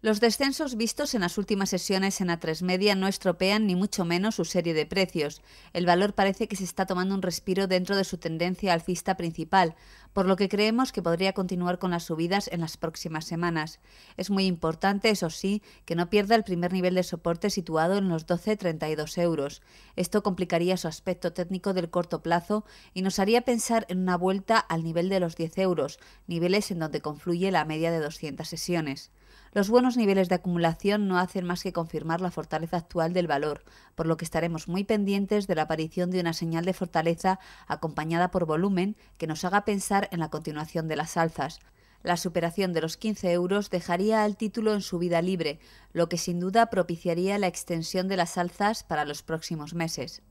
Los descensos vistos en las últimas sesiones en A3 Media no estropean ni mucho menos su serie de precios. El valor parece que se está tomando un respiro dentro de su tendencia alcista principal, por lo que creemos que podría continuar con las subidas en las próximas semanas. Es muy importante, eso sí, que no pierda el primer nivel de soporte situado en los 12,32 euros. Esto complicaría su aspecto técnico del corto plazo y nos haría pensar en una vuelta al nivel de los 10 euros, niveles en donde confluye la media de 200 sesiones. Los buenos niveles de acumulación no hacen más que confirmar la fortaleza actual del valor, por lo que estaremos muy pendientes de la aparición de una señal de fortaleza acompañada por volumen que nos haga pensar en la continuación de las alzas. La superación de los 15 euros dejaría al título en su vida libre, lo que sin duda propiciaría la extensión de las alzas para los próximos meses.